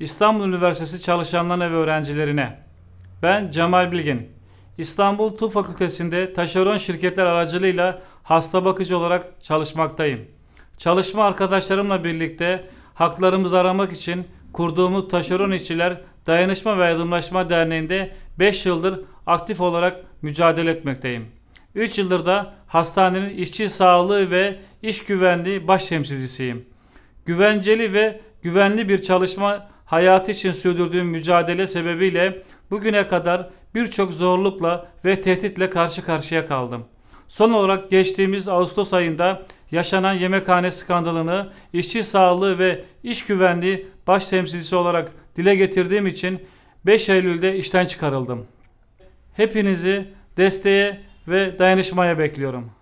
İstanbul Üniversitesi çalışanlarına ve öğrencilerine. Ben Cemal Bilgin. İstanbul Tıp Fakültesi'nde taşeron şirketler aracılığıyla hasta bakıcı olarak çalışmaktayım. Çalışma arkadaşlarımla birlikte haklarımızı aramak için kurduğumuz Taşeron İşçiler Dayanışma ve Yardımlaşma Derneği'nde 5 yıldır aktif olarak mücadele etmekteyim. 3 yıldır da hastanenin işçi sağlığı ve iş güvenliği baş temsilcisiyim. Güvenceli ve güvenli bir çalışma hayatı için sürdürdüğüm mücadele sebebiyle bugüne kadar birçok zorlukla ve tehditle karşı karşıya kaldım. Son olarak geçtiğimiz Ağustos ayında yaşanan yemekhane skandalını işçi sağlığı ve iş güvenliği baş temsilcisi olarak dile getirdiğim için 5 Eylül'de işten çıkarıldım. Hepinizi desteğe ve dayanışmaya bekliyorum.